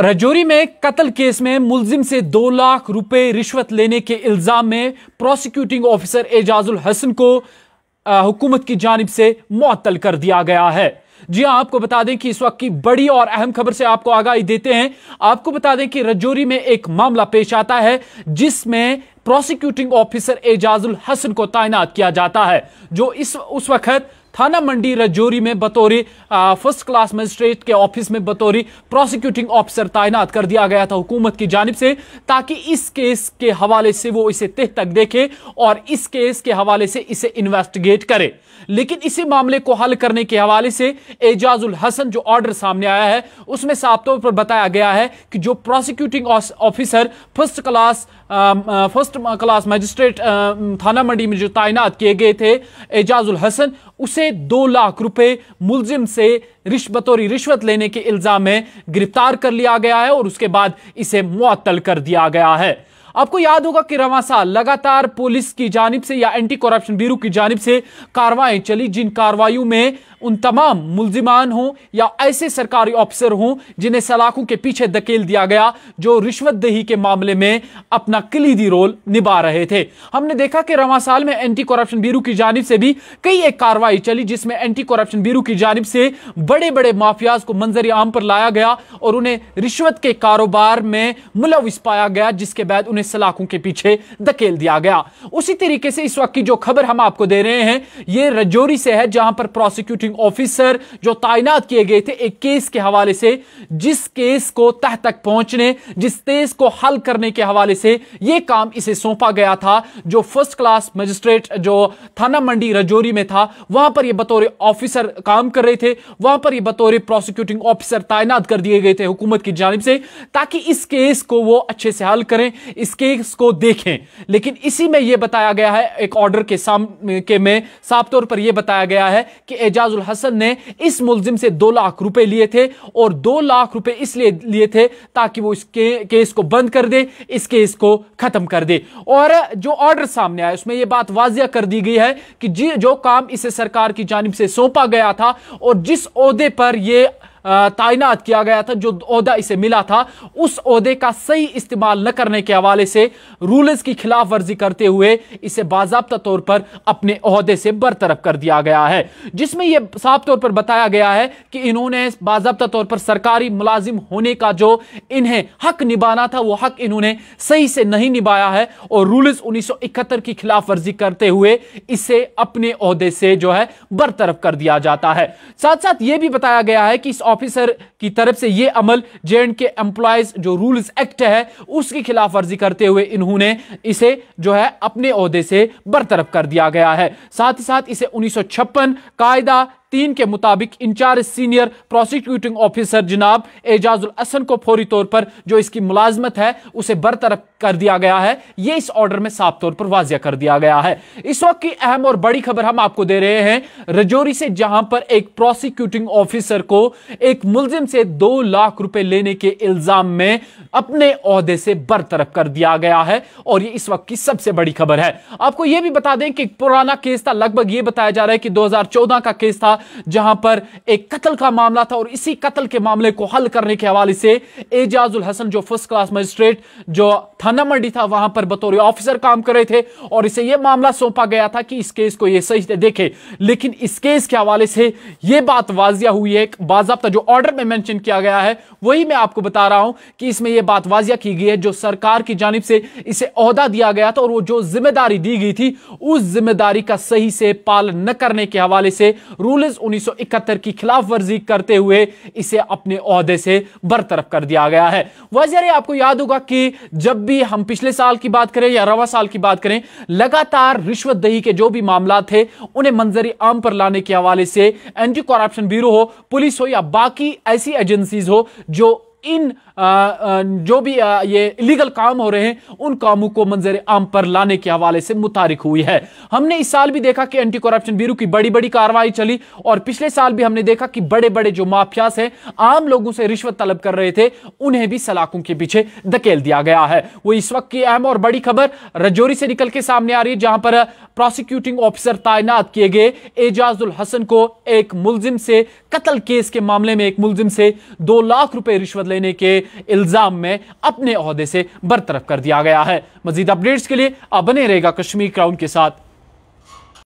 रजौरी में कत्ल केस में मुलजिम से दो लाख रुपए रिश्वत लेने के इल्जाम में प्रोसिक्यूटिंग ऑफिसर एजाजुल हसन को हुकूमत की जानब से मुअत्तल कर दिया गया है जी हाँ आपको बता दें कि इस वक्त की बड़ी और अहम खबर से आपको आगाही देते हैं आपको बता दें कि रजौरी में एक मामला पेश आता है जिसमें प्रोसिक्यूटिंग ऑफिसर एजाजुल हसन को तैनात किया जाता है जो इस उस वक्त थाना मंडी रजौरी में बतौरी फर्स्ट क्लास मजिस्ट्रेट के ऑफिस में बतौरी प्रोसिक्यूटिंग ऑफिसर तैनात कर दिया गया था हुकूमत की जानब से ताकि इस केस के हवाले से वो इसे तह तक देखे और इस केस के हवाले से इसे इन्वेस्टिगेट करे लेकिन इसी मामले को हल करने के हवाले से एजाजुल हसन जो ऑर्डर सामने आया है उसमें साफ तौर पर बताया गया है कि जो prosecuting officer first class first class magistrate Thana Mandi में जो तैनात किए गए थे एजाज उल हसन उसे पौने दो लाख रुपए मुलजिम से रिश्वतोरी रिश्वत लेने के इल्जाम में गिरफ्तार कर लिया गया है और उसके बाद इसे मुअत्तल कर दिया गया है आपको याद होगा कि रवासा लगातार पुलिस की जानब से या एंटी करप्शन ब्यूरो की जानब से कार्रवाई चली जिन कार्रवाइयों में उन तमाम मुलजिमान हों या ऐसे सरकारी ऑफिसर हों जिन्हें सलाखों के पीछे धकेल दिया गया जो रिश्वत दही के मामले में अपना कलीदी रोल निभा रहे थे हमने देखा कि रवासाल में एंटी करप्शन ब्यूरो की जानब से भी कई एक कार्रवाई चली जिसमें एंटी करप्शन ब्यूरो की जानब से बड़े बड़े माफियाज को मंजरी आम पर लाया गया और उन्हें रिश्वत के कारोबार में मुलविस पाया गया जिसके बाद उन्हें सलाखों के पीछे धकेल दिया गया उसी तरीके से इस वक्त की जो खबर हम आपको दे रहे हैं ये रजौरी से है जहां पर प्रोसिक्यूटिंग ऑफिसर जो तैनात किए गए थे एक केस के हवाले से जिस केस को तह तक पहुंचने जिस केस को हल करने के हवाले से यह काम इसे सौंपा गया था जो फर्स्ट क्लास मजिस्ट्रेट जो थाना मंडी रजौरी में था वहां पर यह बतौर ऑफिसर काम कर रहे थे वहां पर यह बतौर प्रोसिक्यूटिंग ऑफिसर तैनात कर दिए गए थे हुकूमत की जानब से ताकि इस केस को वो अच्छे से हल करें इस केस को देखें लेकिन इसी में यह बताया गया है एक ऑर्डर के के में साफ तौर पर यह बताया गया है कि एजाजुल हसन ने इस मुलजिम से दो लाख रुपए लिए थे और दो लाख रुपए इसलिए लिए थे ताकि वो इस के, केस को बंद कर दे इस केस को खत्म कर दे और जो ऑर्डर सामने आया उसमें यह बात वाजिया कर दी गई है कि जो काम इसे सरकार की जानब से सौंपा गया था और जिस अहदे पर यह तैनात किया गया था जो अहदा इसे मिला था उस अहदे का सही इस्तेमाल न करने के हवाले से रूल्स की खिलाफ वर्जी करते हुए इसे बाबा तौर पर अपने अहदे से बरतरफ कर दिया गया है जिसमें यह साफ तौर पर बताया गया है कि इन्होंने बाबा तौर पर सरकारी मुलाजिम होने का जो इन्हें हक निभाना था वो हक इन्होंने सही से नहीं निभाया है और रूल्स इकहत्तर की खिलाफ वर्जी करते हुए इसे अपने अहदे से जो है बरतरफ कर दिया जाता है साथ साथ ये भी बताया गया है कि इस ऑफिसर की तरफ से यह अमल जे एंड के एम्प्लॉयज जो रूल्स एक्ट है उसकी खिलाफ वर्जी करते हुए इन्होंने इसे जो है अपने अहदे से बरतरफ कर दिया गया है साथ ही साथ इसे उन्नीस सौ कायदा तीन के मुताबिक इंचार्ज सीनियर प्रोसिक्यूटिंग ऑफिसर जनाब एजाजुल असन को फौरी तौर पर जो इसकी मुलाजमत है उसे बरतरफ कर दिया गया है यह इस ऑर्डर में साफ तौर पर वाजिया कर दिया गया है इस वक्त की अहम और बड़ी खबर हम आपको दे रहे हैं रजौरी से जहां पर एक प्रोसिक्यूटिंग ऑफिसर को एक मुलजिम से दो लाख रुपए लेने के इल्जाम में अपने अहदे से बरतरफ कर दिया गया है और ये इस वक्त की सबसे बड़ी खबर है आपको यह भी बता दें कि पुराना केस था लगभग यह बताया जा रहा है कि दो का केस था था जहां पर एक कत्ल का मामला था और इसी कत्ल के मामले को हल करने के हवाले से एजाजुल हसन जो फर्स्ट क्लास मजिस्ट्रेट जो थाना मंडी था वहां पर बतौर ऑफिसर काम कर रहे थे और इसे यह मामला सौंपा गया था कि इस केस को यह सही से देखे लेकिन इस केस के हवाले से यह बात वाजिया हुई है बाजाबता जो ऑर्डर में मैंशन किया गया है वही मैं आपको बता रहा हूं कि इसमें यह बात वाजिया की गई है जो सरकार की जानब से इसे अहदा दिया गया था और वो जो जिम्मेदारी दी गई थी उस जिम्मेदारी का सही से पालन न करने के हवाले से रूल पुलिस 1971 की खिलाफ वर्जी करते हुए इसे अपने अहदे से बरतरफ कर दिया गया है वजह आपको याद होगा कि जब भी हम पिछले साल की बात करें या रवा साल की बात करें लगातार रिश्वत दही के जो भी मामला थे उन्हें मंजरी आम पर लाने के हवाले से एंटी करप्शन ब्यूरो हो पुलिस हो या बाकी ऐसी एजेंसीज हो जो इन जो भी ये इलीगल काम हो रहे हैं उन कामों को मंजर आम पर लाने के हवाले से मुतारिक हुई है हमने इस साल भी देखा कि एंटी करप्शन ब्यूरो की बड़ी बड़ी कार्रवाई चली और पिछले साल भी हमने देखा कि बड़े बड़े जो माफियास हैं आम लोगों से रिश्वत तलब कर रहे थे उन्हें भी सलाखों के पीछे धकेल दिया गया है वो इस वक्त की अहम और बड़ी खबर रजौरी से निकल के सामने आ रही है जहां पर प्रोसिक्यूटिंग ऑफिसर तैनात किए गए एजाजुल हसन को एक मुलजिम से कत्ल केस के मामले में एक मुलजिम से दो लाख रुपए रिश्वत लेने के इल्ज़ाम में अपने अहदे से बरतरफ कर दिया गया है मजीद अपडेट्स के लिए अब बने रहेगा कश्मीर क्राउन के साथ